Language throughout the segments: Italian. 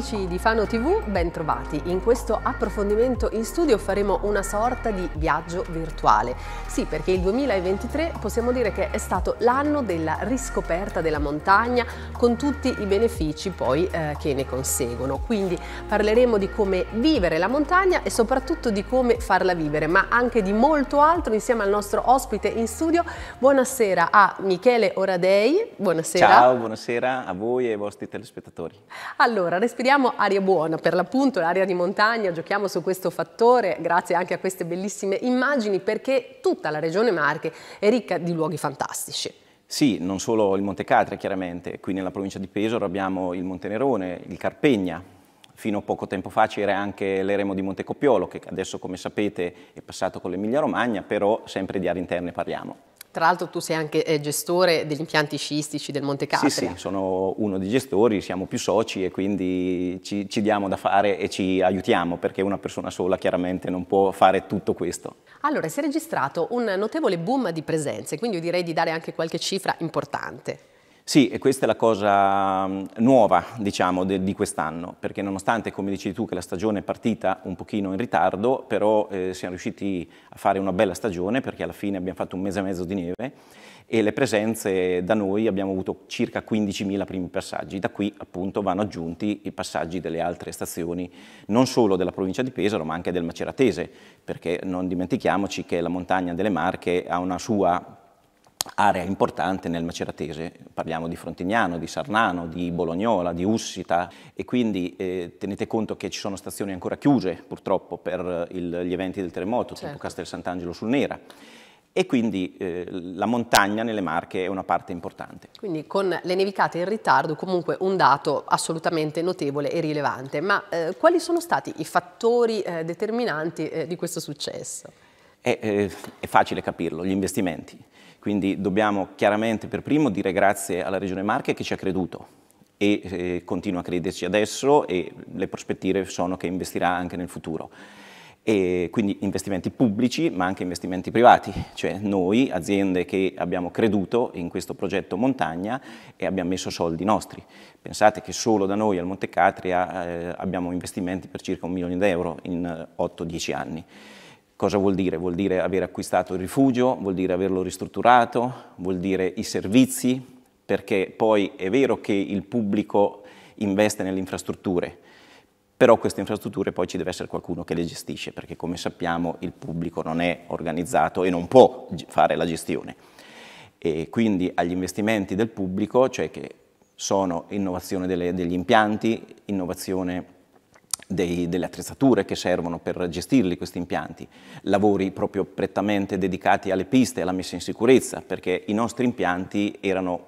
amici di Fano TV, bentrovati. In questo approfondimento in studio faremo una sorta di viaggio virtuale. Sì, perché il 2023 possiamo dire che è stato l'anno della riscoperta della montagna con tutti i benefici poi eh, che ne conseguono. Quindi parleremo di come vivere la montagna e soprattutto di come farla vivere, ma anche di molto altro insieme al nostro ospite in studio. Buonasera a Michele Oradei. Buonasera. Ciao, buonasera a voi e ai vostri telespettatori. Allora, respiriamo abbiamo aria buona, per l'appunto l'aria di montagna, giochiamo su questo fattore grazie anche a queste bellissime immagini perché tutta la regione Marche è ricca di luoghi fantastici. Sì, non solo il Monte Catria chiaramente, qui nella provincia di Pesaro abbiamo il Monte Nerone, il Carpegna, fino a poco tempo fa c'era anche l'Eremo di Montecopiolo che adesso come sapete è passato con l'Emilia Romagna, però sempre di aree interne parliamo. Tra l'altro tu sei anche eh, gestore degli impianti sciistici del Monte Carlo. Sì, sì, sono uno dei gestori, siamo più soci e quindi ci, ci, diamo da fare e ci aiutiamo perché una persona sola chiaramente non può fare tutto questo. Allora, si è registrato un notevole boom di presenze, quindi io direi di dare anche qualche cifra importante. Sì, e questa è la cosa mm, nuova, diciamo, de, di quest'anno, perché nonostante, come dici tu, che la stagione è partita un pochino in ritardo, però eh, siamo riusciti a fare una bella stagione, perché alla fine abbiamo fatto un mese e mezzo di neve, e le presenze da noi abbiamo avuto circa 15.000 primi passaggi, da qui appunto vanno aggiunti i passaggi delle altre stazioni, non solo della provincia di Pesaro ma anche del Maceratese, perché non dimentichiamoci che la montagna delle Marche ha una sua area importante nel maceratese, parliamo di Frontignano, di Sarnano, di Bolognola, di Ussita e quindi eh, tenete conto che ci sono stazioni ancora chiuse purtroppo per eh, il, gli eventi del terremoto, certo. tipo Castel Sant'Angelo sul Nera e quindi eh, la montagna nelle Marche è una parte importante. Quindi con le nevicate in ritardo comunque un dato assolutamente notevole e rilevante, ma eh, quali sono stati i fattori eh, determinanti eh, di questo successo? È, è facile capirlo, gli investimenti. Quindi dobbiamo chiaramente per primo dire grazie alla Regione Marche che ci ha creduto e eh, continua a crederci adesso e le prospettive sono che investirà anche nel futuro. E quindi investimenti pubblici ma anche investimenti privati, cioè noi aziende che abbiamo creduto in questo progetto montagna e abbiamo messo soldi nostri. Pensate che solo da noi al Monte Catria eh, abbiamo investimenti per circa un milione di euro in 8-10 eh, anni. Cosa vuol dire? Vuol dire aver acquistato il rifugio, vuol dire averlo ristrutturato, vuol dire i servizi, perché poi è vero che il pubblico investe nelle infrastrutture, però queste infrastrutture poi ci deve essere qualcuno che le gestisce, perché come sappiamo il pubblico non è organizzato e non può fare la gestione. E quindi agli investimenti del pubblico, cioè che sono innovazione delle, degli impianti, innovazione dei, delle attrezzature che servono per gestirli questi impianti, lavori proprio prettamente dedicati alle piste e alla messa in sicurezza, perché i nostri impianti erano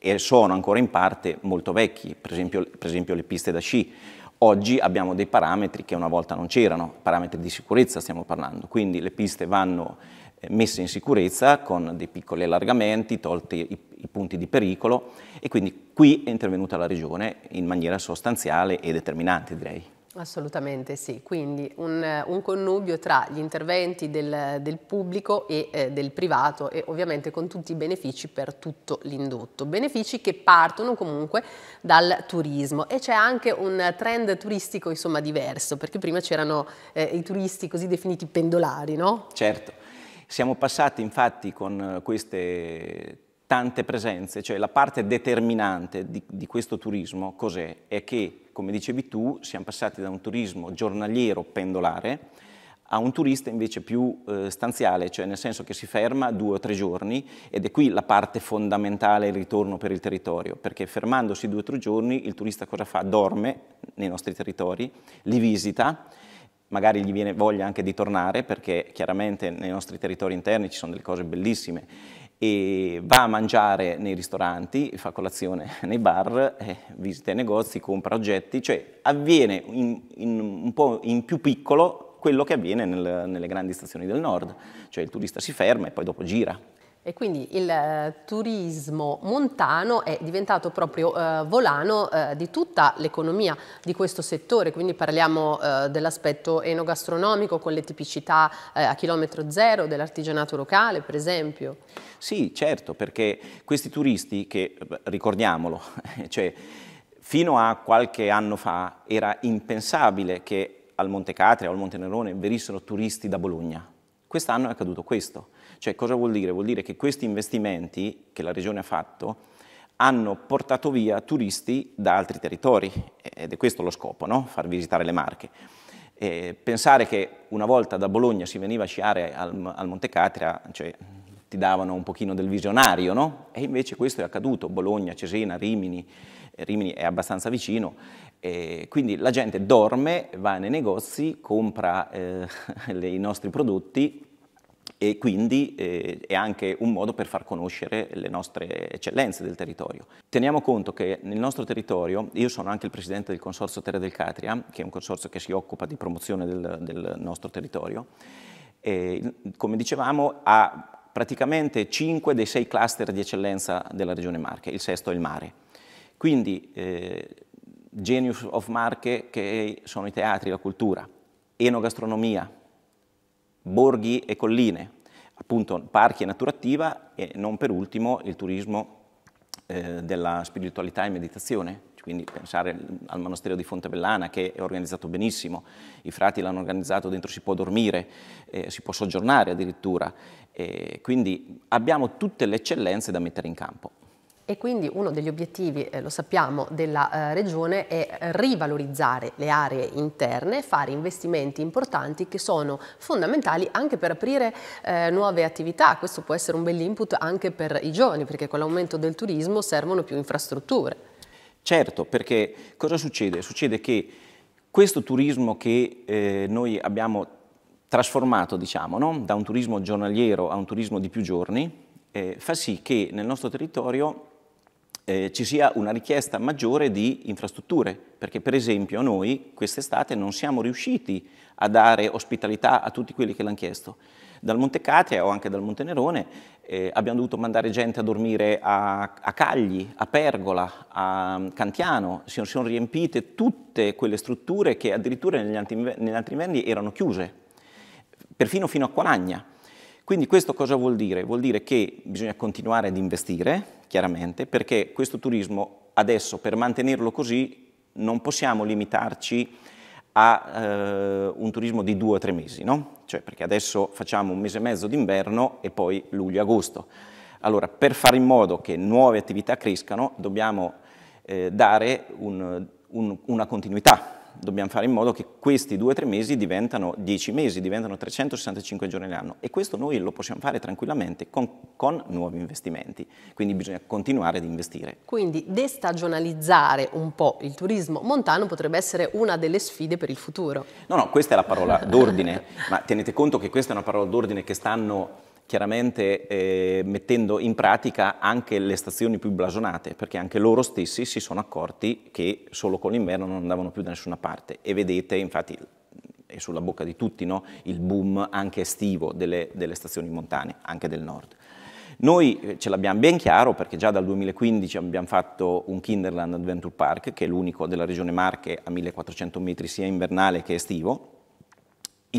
e sono ancora in parte molto vecchi, per esempio, per esempio le piste da sci. Oggi abbiamo dei parametri che una volta non c'erano, parametri di sicurezza stiamo parlando, quindi le piste vanno eh, messe in sicurezza con dei piccoli allargamenti, tolti i, i, punti di pericolo e quindi qui è intervenuta la Regione in maniera sostanziale e determinante direi. Assolutamente sì, quindi un, eh, un connubio tra gli interventi del, del pubblico e eh, del privato e ovviamente con tutti i benefici per tutto l'indotto, benefici che partono comunque dal turismo e c'è anche un trend turistico insomma diverso perché prima c'erano eh, i turisti così definiti pendolari, no? Certo, siamo passati infatti con eh, queste tante presenze, cioè la parte determinante di, di questo turismo cos'è? È che come dicevi tu, siamo passati da un turismo giornaliero pendolare a un turista invece più eh, stanziale, cioè nel senso che si ferma due o tre giorni ed è qui la parte fondamentale il ritorno per il territorio, perché fermandosi due o tre giorni il turista cosa fa? Dorme nei nostri territori, li visita, magari gli viene voglia anche di tornare perché chiaramente nei nostri territori interni ci sono delle cose bellissime e va a mangiare nei ristoranti, fa colazione nei bar, eh, visita i negozi, compra oggetti, cioè avviene in, in, un po' in più piccolo quello che avviene nel, nelle grandi stazioni del nord, cioè il turista si ferma e poi dopo gira. E quindi il eh, turismo montano è diventato proprio eh, volano eh, di tutta l'economia di questo settore, quindi parliamo eh, dell'aspetto enogastronomico con le tipicità eh, a chilometro zero dell'artigianato locale per esempio. Sì, certo, perché questi turisti che, ricordiamolo, cioè, fino a qualche anno fa era impensabile che al Monte Catria o al Monte Nerone venissero turisti da Bologna. Quest'anno è accaduto questo cioè cosa vuol dire? Vuol dire che questi investimenti che la Regione ha fatto hanno portato via turisti da altri territori ed è questo lo scopo, no? far visitare le Marche. E eh, pensare che una volta da Bologna si veniva a sciare al, al Monte Catria, cioè, ti davano un pochino del visionario, no? E invece questo è accaduto, Bologna, Cesena, Rimini, eh, Rimini è abbastanza vicino, e quindi la gente dorme, va nei negozi, compra eh, le, i nostri prodotti, e quindi eh, è anche un modo per far conoscere le nostre eccellenze del territorio. Teniamo conto che nel nostro territorio, io sono anche il presidente del Consorzio Terra del Catria, che è un consorzio che si occupa di promozione del, del nostro territorio, e, come dicevamo ha praticamente 5 dei 6 cluster di eccellenza della regione Marche, il sesto è il mare. Quindi eh, Genius of Marche che sono i teatri, la cultura, enogastronomia, borghi e colline, appunto parchi e natura attiva e non per ultimo il turismo eh, della spiritualità e meditazione, quindi pensare al monastero di Fontebellana che è organizzato benissimo, i frati l'hanno organizzato, dentro si può dormire, eh, si può soggiornare addirittura, eh, quindi abbiamo tutte le eccellenze da mettere in campo. E quindi uno degli obiettivi, eh, lo sappiamo, della eh, regione è rivalorizzare le aree interne, fare investimenti importanti che sono fondamentali anche per aprire eh, nuove attività. Questo può essere un bell'input anche per i giovani, perché con l'aumento del turismo servono più infrastrutture. Certo, perché cosa succede? Succede che questo turismo che eh, noi abbiamo trasformato, diciamo, no? da un turismo giornaliero a un turismo di più giorni, eh, fa sì che nel nostro territorio eh, ci sia una richiesta maggiore di infrastrutture, perché per esempio noi quest'estate non siamo riusciti a dare ospitalità a tutti quelli che l'hanno chiesto. Dal Monte Catria o anche dal Monte Nerone eh, abbiamo dovuto mandare gente a dormire a, a Cagli, a Pergola, a Cantiano, si sono riempite tutte quelle strutture che addirittura negli altri, negli altri inverni erano chiuse, perfino fino a Qualagna. Quindi questo cosa vuol dire? Vuol dire che bisogna continuare ad investire, chiaramente, perché questo turismo adesso per mantenerlo così non possiamo limitarci a eh, un turismo di due o tre mesi, no? Cioè perché adesso facciamo un mese e mezzo d'inverno e poi luglio-agosto. Allora, per fare in modo che nuove attività crescano, dobbiamo eh, dare un, un, una continuità dobbiamo fare in modo che questi due o tre mesi diventano 10 mesi, diventano 365 giorni l'anno e questo noi lo possiamo fare tranquillamente con, con nuovi investimenti, quindi bisogna continuare ad investire. Quindi destagionalizzare un po' il turismo montano potrebbe essere una delle sfide per il futuro. No, no, questa è la parola d'ordine, ma tenete conto che questa è una parola d'ordine che stanno chiaramente eh, mettendo in pratica anche le stazioni più blasonate, perché anche loro stessi si sono accorti che solo con l'inverno non andavano più da nessuna parte e vedete infatti è sulla bocca di tutti no? il boom anche estivo delle, delle stazioni montane, anche del nord. Noi eh, ce l'abbiamo ben chiaro perché già dal 2015 abbiamo fatto un Kinderland Adventure Park, che è l'unico della regione Marche a 1400 metri sia invernale che estivo,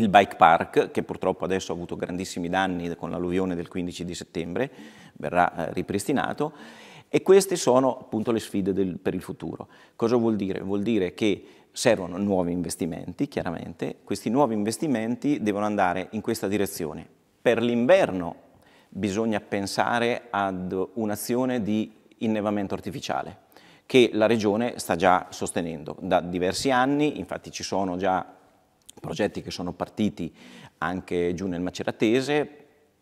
il bike park, che purtroppo adesso ha avuto grandissimi danni con l'alluvione del 15 di settembre, verrà eh, ripristinato, e queste sono appunto le sfide del, per il futuro. Cosa vuol dire? Vuol dire che servono nuovi investimenti, chiaramente, questi nuovi investimenti devono andare in questa direzione. Per l'inverno bisogna pensare ad un'azione di innevamento artificiale, che la Regione sta già sostenendo da diversi anni, infatti ci sono già progetti che sono partiti anche giù nel Maceratese,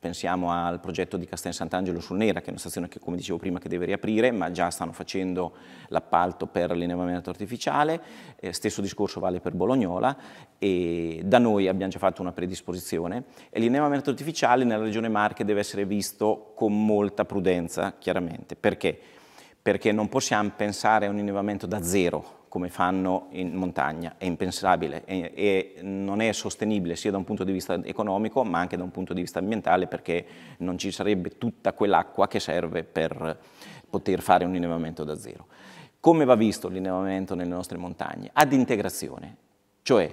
pensiamo al progetto di Castel Sant'Angelo sul Nera, che è una stazione che come dicevo prima che deve riaprire, ma già stanno facendo l'appalto per l'innevamento artificiale, eh, stesso discorso vale per Bolognola e da noi abbiamo già fatto una predisposizione e l'innevamento artificiale nella regione Marche deve essere visto con molta prudenza, chiaramente, perché? Perché non possiamo pensare a un innevamento da zero, come fanno in montagna, è impensabile e, e, non è sostenibile sia da un punto di vista economico ma anche da un punto di vista ambientale perché non ci sarebbe tutta quell'acqua che serve per poter fare un innevamento da zero. Come va visto l'innevamento nelle nostre montagne? Ad integrazione, cioè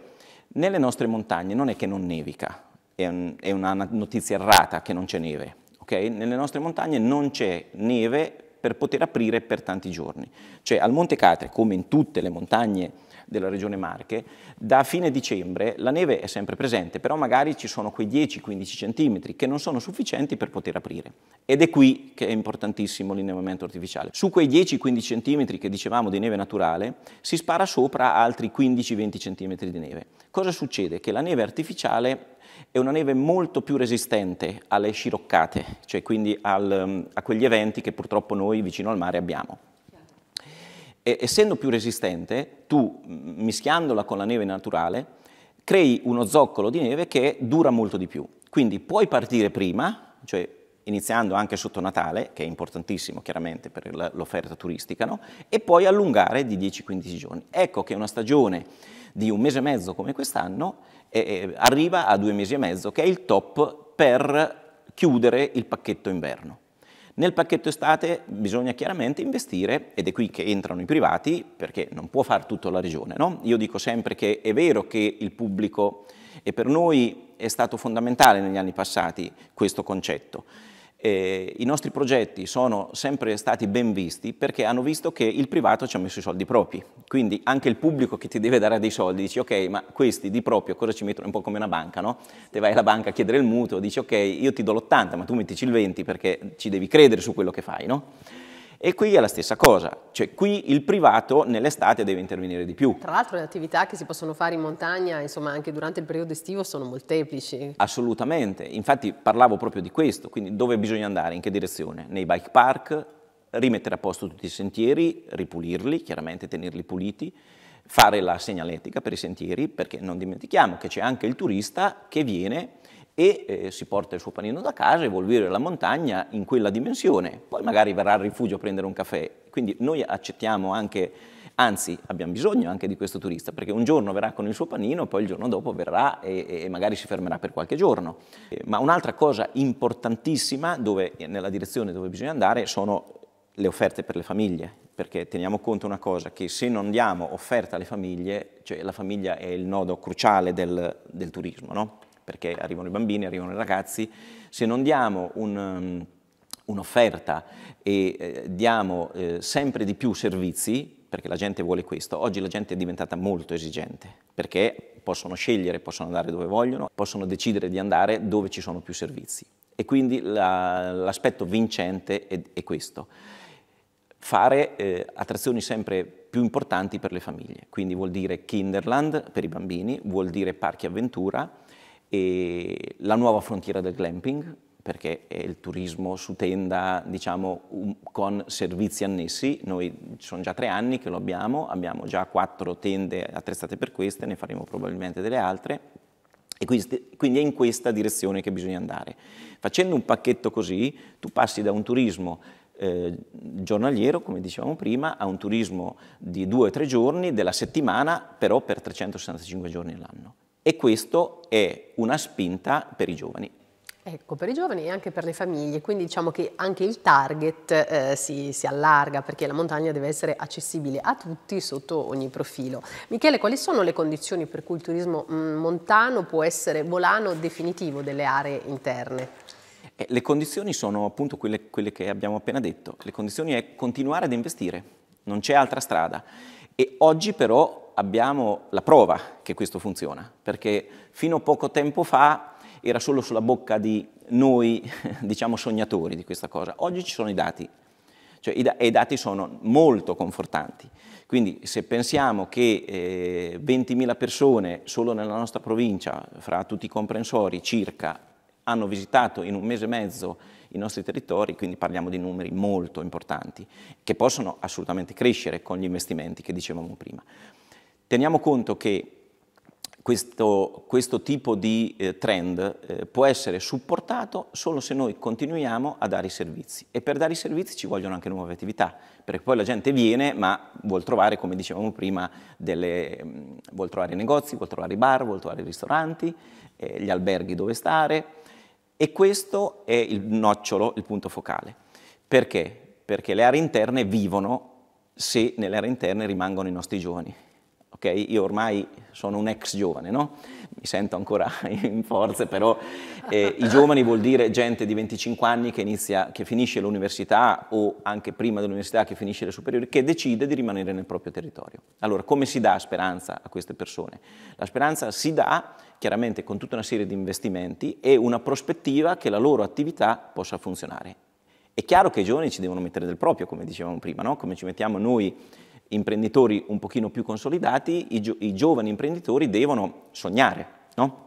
nelle nostre montagne non è che non nevica, è, un, è una notizia errata che non c'è neve, okay? nelle nostre montagne non c'è neve per poter aprire per tanti giorni. Cioè al Monte Catre, come in tutte le montagne della regione Marche, da fine dicembre la neve è sempre presente, però magari ci sono quei 10-15 cm che non sono sufficienti per poter aprire. Ed è qui che è importantissimo l'innevamento artificiale. Su quei 10-15 cm che dicevamo di neve naturale, si spara sopra altri 15-20 cm di neve. Cosa succede? Che la neve artificiale è una neve molto più resistente alle sciroccate, cioè quindi al, mm, a quegli eventi che purtroppo noi vicino al mare abbiamo. E, essendo più resistente, tu mm, mischiandola con la neve naturale, crei uno zoccolo di neve che dura molto di più. Quindi puoi partire prima, cioè iniziando anche sotto Natale, che è importantissimo chiaramente per l'offerta turistica, no? e poi allungare di 10-15 giorni. Ecco che una stagione di un mese e mezzo come quest'anno eh, eh, arriva a due mesi e mezzo, che è il top per chiudere il pacchetto inverno. Nel pacchetto estate bisogna chiaramente investire, ed è qui che entrano i privati, perché non può far tutta la regione. No? Io dico sempre che è vero che il pubblico, e per noi è stato fondamentale negli anni passati questo concetto, eh, i nostri progetti sono sempre stati ben visti perché hanno visto che il privato ci ha messo i soldi propri. Quindi anche il pubblico che ti deve dare dei soldi dice ok, ma questi di proprio cosa ci mettono? È un po' come una banca, no? Te vai alla banca a chiedere il mutuo, dici ok, io ti do l'80, ma tu mettici il 20 perché ci devi credere su quello che fai, no? E qui è la stessa cosa, cioè qui il privato nell'estate deve intervenire di più. Tra l'altro le attività che si possono fare in montagna, insomma anche durante il periodo estivo, sono molteplici. Assolutamente, infatti parlavo proprio di questo, quindi dove bisogna andare, in che direzione? Nei bike park, rimettere a posto tutti i sentieri, ripulirli, chiaramente tenerli puliti, fare la segnaletica per i sentieri, perché non dimentichiamo che c'è anche il turista che viene e eh, si porta il suo panino da casa e vuol vivere la montagna in quella dimensione, poi magari verrà al rifugio a prendere un caffè. Quindi noi accettiamo anche, anzi abbiamo bisogno anche di questo turista, perché un giorno verrà con il suo panino, poi il giorno dopo verrà e, e magari si fermerà per qualche giorno. Eh, ma un'altra cosa importantissima dove, eh, nella direzione dove bisogna andare sono le offerte per le famiglie, perché teniamo conto una cosa, che se non diamo offerta alle famiglie, cioè la famiglia è il nodo cruciale del, del turismo, no? perché arrivano i bambini, arrivano i ragazzi, se non diamo un, um, un'offerta e eh, diamo eh, sempre di più servizi, perché la gente vuole questo, oggi la gente è diventata molto esigente, perché possono scegliere, possono andare dove vogliono, possono decidere di andare dove ci sono più servizi. E quindi la, l'aspetto vincente è, è questo, fare eh, attrazioni sempre più importanti per le famiglie, quindi vuol dire Kinderland per i bambini, vuol dire parchi avventura, e la nuova frontiera del glamping, perché è il turismo su tenda, diciamo, um, con servizi annessi. Noi sono già tre anni che lo abbiamo, abbiamo già quattro tende attrezzate per queste, ne faremo probabilmente delle altre, e quindi, quindi è in questa direzione che bisogna andare. Facendo un pacchetto così, tu passi da un turismo eh, giornaliero, come dicevamo prima, a un turismo di due o tre giorni della settimana, però per 365 giorni all'anno e questo è una spinta per i giovani. Ecco, per i giovani e anche per le famiglie, quindi diciamo che anche il target eh, si, si, allarga perché la montagna deve essere accessibile a tutti sotto ogni profilo. Michele, quali sono le condizioni per cui il turismo mm, montano può essere volano definitivo delle aree interne? Eh, le condizioni sono appunto quelle, quelle che abbiamo appena detto, le condizioni è continuare ad investire, non c'è altra strada e oggi però abbiamo la prova che questo funziona, perché fino a poco tempo fa era solo sulla bocca di noi, diciamo, sognatori di questa cosa. Oggi ci sono i dati, cioè, i da- e i dati sono molto confortanti. Quindi se pensiamo che eh, 20.000 persone solo nella nostra provincia, fra tutti i comprensori circa, hanno visitato in un mese e mezzo i nostri territori, quindi parliamo di numeri molto importanti, che possono assolutamente crescere con gli investimenti che dicevamo prima. Teniamo conto che questo, questo, tipo di eh, trend eh, può essere supportato solo se noi continuiamo a dare i servizi e per dare i servizi ci vogliono anche nuove attività, perché poi la gente viene ma vuol trovare, come dicevamo prima, delle, mh, mm, vuol trovare i negozi, vuol trovare i bar, vuol trovare i ristoranti, eh, gli alberghi dove stare, e questo è il nocciolo, il punto focale. Perché? Perché le aree interne vivono se nelle aree interne rimangono i nostri giovani. Okay, io ormai sono un ex giovane, no? Mi sento ancora in forze, però eh, i giovani vuol dire gente di 25 anni che, inizia, che finisce l'università o anche prima dell'università che finisce le superiori, che decide di rimanere nel proprio territorio. Allora, come si dà speranza a queste persone? La speranza si dà chiaramente con tutta una serie di investimenti e una prospettiva che la loro attività possa funzionare. È chiaro che i giovani ci devono mettere del proprio, come dicevamo prima, no? Come ci mettiamo noi imprenditori un pochino più consolidati, i, gio- i giovani imprenditori devono sognare, no?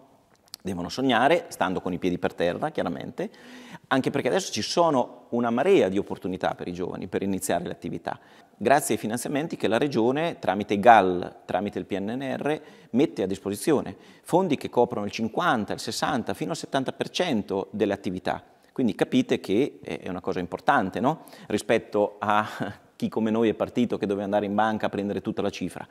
Devono sognare, stando con i piedi per terra, chiaramente, anche perché adesso ci sono una marea di opportunità per i giovani per iniziare le attività, grazie ai finanziamenti che la Regione, tramite GAL, tramite il PNNR, mette a disposizione, fondi che coprono il 50, il 60, fino al 70% delle attività. Quindi capite che è una cosa importante no? rispetto a chi come noi è partito che doveva andare in banca a prendere tutta la cifra.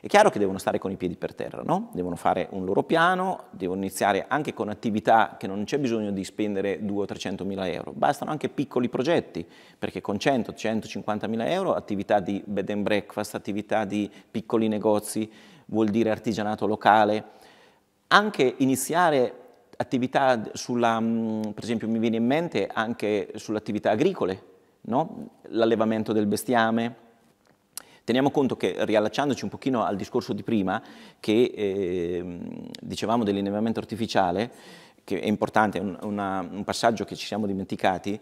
È chiaro che devono stare con i piedi per terra, no? devono fare un loro piano, devono iniziare anche con attività che non c'è bisogno di spendere 200 o 300 mila euro, bastano anche piccoli progetti, perché con 100 150 mila euro attività di bed and breakfast, attività di piccoli negozi, vuol dire artigianato locale, anche iniziare attività sulla, mm, per esempio mi viene in mente anche sull'attività agricole, no? l'allevamento del bestiame. Teniamo conto che, riallacciandoci un pochino al discorso di prima, che eh, dicevamo dell'innevamento artificiale, che è importante, è un, una, un passaggio che ci siamo dimenticati,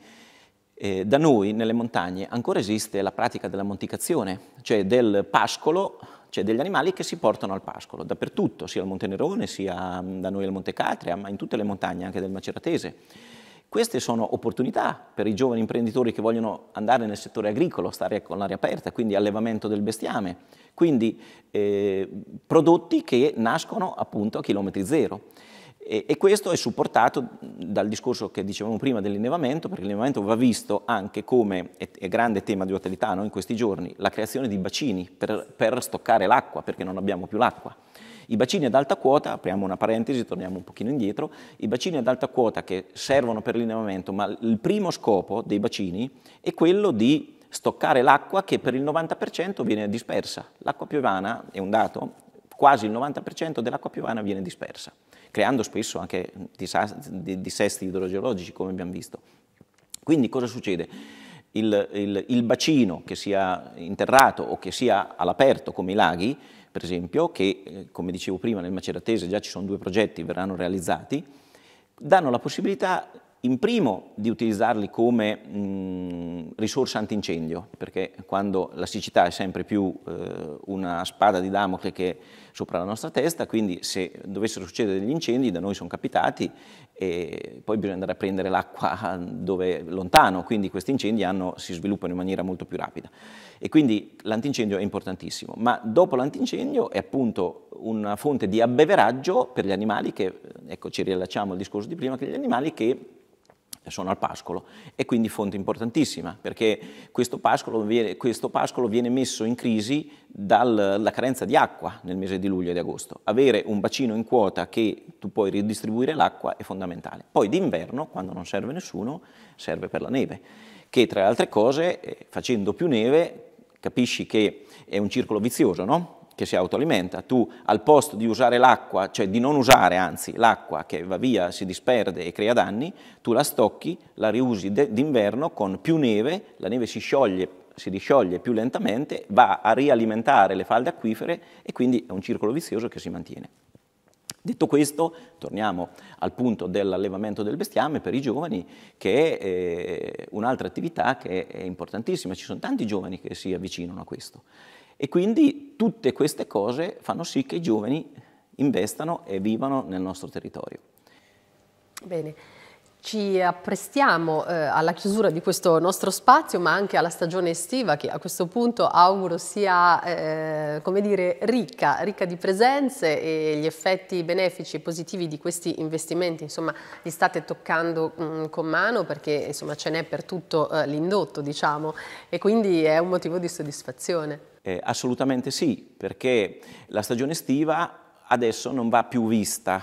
eh, da noi nelle montagne ancora esiste la pratica della monticazione, cioè del pascolo, cioè degli animali che si portano al pascolo, dappertutto, sia al Monte Nerone, sia mm, da noi al Monte Catria, ma in tutte le montagne anche del Maceratese. Queste sono opportunità per i giovani imprenditori che vogliono andare nel settore agricolo, stare con l'aria aperta, quindi allevamento del bestiame, quindi eh, prodotti che nascono appunto a chilometri zero. E, e, questo è supportato dal discorso che dicevamo prima dell'innevamento, perché l'innevamento va visto anche come, è, grande tema di attualità no? in questi giorni, la creazione di bacini per, per stoccare l'acqua, perché non abbiamo più l'acqua. I bacini ad alta quota, apriamo una parentesi, torniamo un pochino indietro, i bacini ad alta quota che servono per l'innevamento, ma il primo scopo dei bacini è quello di stoccare l'acqua che per il 90% viene dispersa. L'acqua piovana, è un dato, quasi il 90% dell'acqua piovana viene dispersa, creando spesso anche dissesti idrogeologici, come abbiamo visto. Quindi cosa succede? Il, il, il bacino, che sia interrato o che sia all'aperto come i laghi, per esempio, che eh, come dicevo prima nel Maceratese già ci sono due progetti, verranno realizzati, danno la possibilità in primo di utilizzarli come mh, risorsa antincendio, perché quando la siccità è sempre più eh, una spada di Damocle che è sopra la nostra testa, quindi se dovessero succedere degli incendi, da noi sono capitati, e poi bisogna andare a prendere l'acqua dove lontano, quindi questi incendi hanno, si sviluppano in maniera molto più rapida. E quindi l'antincendio è importantissimo, ma dopo l'antincendio è appunto una fonte di abbeveraggio per gli animali che, ecco ci riallacciamo al discorso di prima, che gli animali che sono al pascolo e quindi fonte importantissima perché questo pascolo viene, questo pascolo viene messo in crisi dalla carenza di acqua nel mese di luglio e di agosto. Avere un bacino in quota che tu puoi ridistribuire l'acqua è fondamentale. Poi d'inverno, quando non serve nessuno, serve per la neve che tra le altre cose, eh, facendo più neve, capisci che è un circolo vizioso, no? che si autoalimenta, tu al posto di usare l'acqua, cioè di non usare anzi l'acqua che va via, si disperde e crea danni, tu la stocchi, la riusi de- d'inverno con più neve, la neve si scioglie, si riscioglie più lentamente, va a rialimentare le falde acquifere e quindi è un circolo vizioso che si mantiene. Detto questo, torniamo al punto dell'allevamento del bestiame per i giovani, che è eh, un'altra attività che è importantissima, ci sono tanti giovani che si avvicinano a questo. E quindi tutte queste cose fanno sì che i giovani investano e vivano nel nostro territorio. Bene. Ci apprestiamo eh, alla chiusura di questo nostro spazio, ma anche alla stagione estiva che a questo punto auguro sia, eh, come dire, ricca, ricca di presenze e gli effetti benefici e positivi di questi investimenti, insomma, li state toccando mh, mm, con mano perché insomma ce n'è per tutto eh, l'indotto, diciamo, e quindi è un motivo di soddisfazione. Eh, assolutamente sì, perché la stagione estiva adesso non va più vista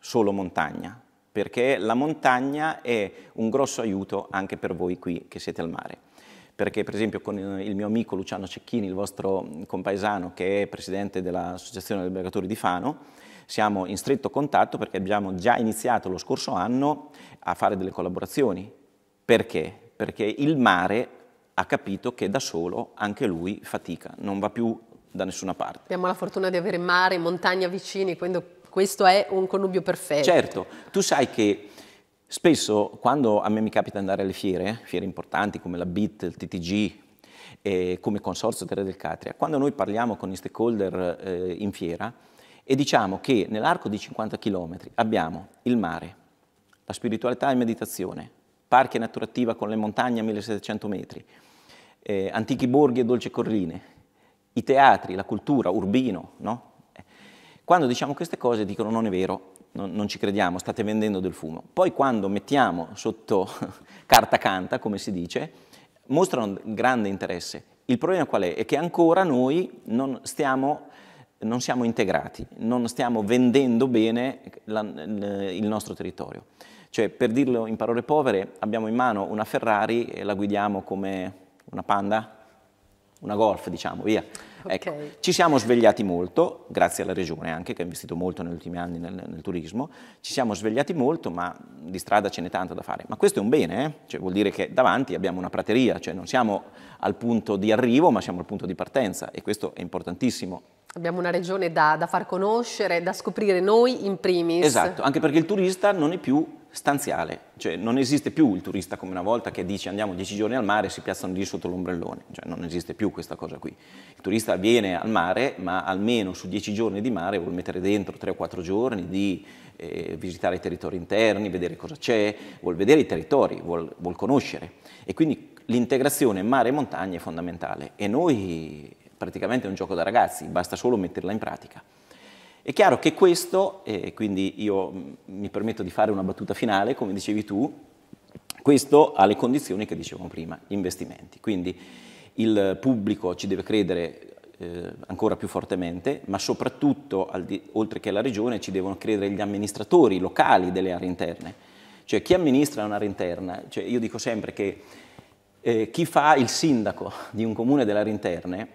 solo montagna, perché la montagna è un grosso aiuto anche per voi qui che siete al mare. Perché per esempio con il mio amico Luciano Cecchini, il vostro mm, compaesano che è presidente dell'Associazione degli Albergatori di Fano, siamo in stretto contatto perché abbiamo già iniziato lo scorso anno a fare delle collaborazioni. Perché? Perché il mare ha capito che da solo anche lui fatica, non va più da nessuna parte. Abbiamo la fortuna di avere mare, e montagna vicini, quindi questo è un connubio perfetto. Certo, tu sai che spesso quando a me mi capita andare alle fiere, fiere importanti come la BIT, il TTG, eh, come Consorzio Terra del Catria, quando noi parliamo con i stakeholder eh, in fiera e diciamo che nell'arco di 50 km abbiamo il mare, la spiritualità e meditazione, parchi e naturativa con le montagne a 1700 metri, eh, antichi borghi e dolce corrine, i teatri, la cultura, Urbino, no? Quando diciamo queste cose dicono non è vero, non, non ci crediamo, state vendendo del fumo. Poi quando mettiamo sotto carta canta, come si dice, mostrano grande interesse. Il problema qual è? È che ancora noi non, stiamo, non siamo integrati, non stiamo vendendo bene la, il nostro territorio. Cioè, per dirlo in parole povere, abbiamo in mano una Ferrari e la guidiamo come una Panda, una Golf, diciamo, via Okay. Ecco, ci siamo svegliati molto, grazie alla Regione anche, che ha investito molto negli ultimi anni nel, nel turismo, ci siamo svegliati molto, ma di strada ce n'è tanto da fare. Ma questo è un bene, eh? cioè, vuol dire che davanti abbiamo una prateria, cioè non siamo al punto di arrivo, ma siamo al punto di partenza e questo è importantissimo. Abbiamo una regione da, da far conoscere, da scoprire noi in primis. Esatto, anche perché il turista non è più stanziale, cioè non esiste più il turista come una volta che dice andiamo dieci giorni al mare e si piazzano lì sotto l'ombrellone, cioè non esiste più questa cosa qui. Il turista viene al mare, ma almeno su dieci giorni di mare vuol mettere dentro tre o quattro giorni di eh, visitare i territori interni, vedere cosa c'è, vuol vedere i territori, vuol, vuol conoscere e quindi l'integrazione mare e montagna è fondamentale e noi praticamente è un gioco da ragazzi, basta solo metterla in pratica. È chiaro che questo, e quindi io mm, mi permetto di fare una battuta finale, come dicevi tu, questo ha le condizioni che dicevamo prima, investimenti. Quindi il pubblico ci deve credere eh, ancora più fortemente, ma soprattutto, di, oltre che la regione, ci devono credere gli amministratori locali delle aree interne. Cioè chi amministra un'area interna, cioè, io dico sempre che eh, chi fa il sindaco di un comune dell'area interna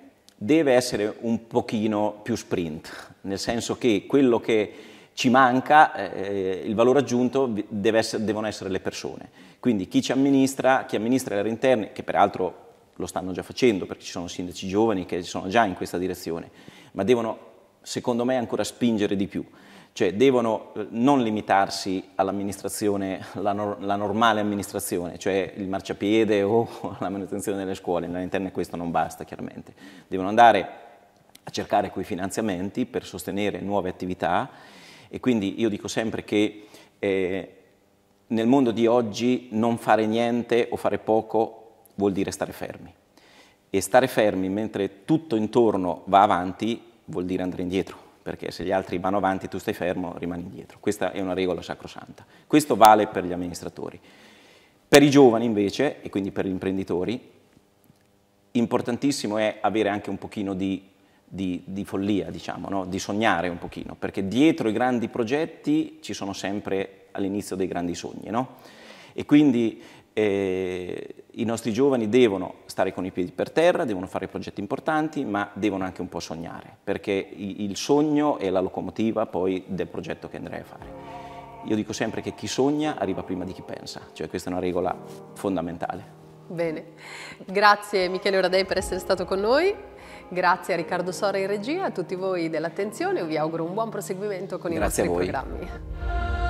deve essere un pochino più sprint, nel senso che quello che ci manca, eh, eh il valore aggiunto, essere, devono essere le persone. Quindi chi ci amministra, chi amministra le aree interne, che peraltro lo stanno già facendo perché ci sono sindaci giovani che sono già in questa direzione, ma devono secondo me ancora spingere di più cioè devono eh, non limitarsi all'amministrazione, la, no, la, normale amministrazione, cioè il marciapiede o la manutenzione delle scuole, all'interno questo non basta chiaramente, devono andare a cercare quei finanziamenti per sostenere nuove attività e quindi io dico sempre che eh, nel mondo di oggi non fare niente o fare poco vuol dire stare fermi e stare fermi mentre tutto intorno va avanti vuol dire andare indietro perché se gli altri vanno avanti e tu stai fermo, rimani indietro. Questa è una regola sacrosanta. Questo vale per gli amministratori. Per i giovani invece, e quindi per gli imprenditori, importantissimo è avere anche un pochino di, di, di follia, diciamo, no? di sognare un pochino, perché dietro i grandi progetti ci sono sempre all'inizio dei grandi sogni. No? E quindi eh, i nostri giovani devono stare con i piedi per terra, devono fare progetti importanti, ma devono anche un po' sognare, perché il sogno è la locomotiva poi del progetto che andrai a fare. Io dico sempre che chi sogna arriva prima di chi pensa, cioè questa è una regola fondamentale. Bene, grazie Michele Oradei per essere stato con noi, grazie a Riccardo Sora in regia, a tutti voi dell'attenzione, vi auguro un buon proseguimento con grazie i nostri programmi.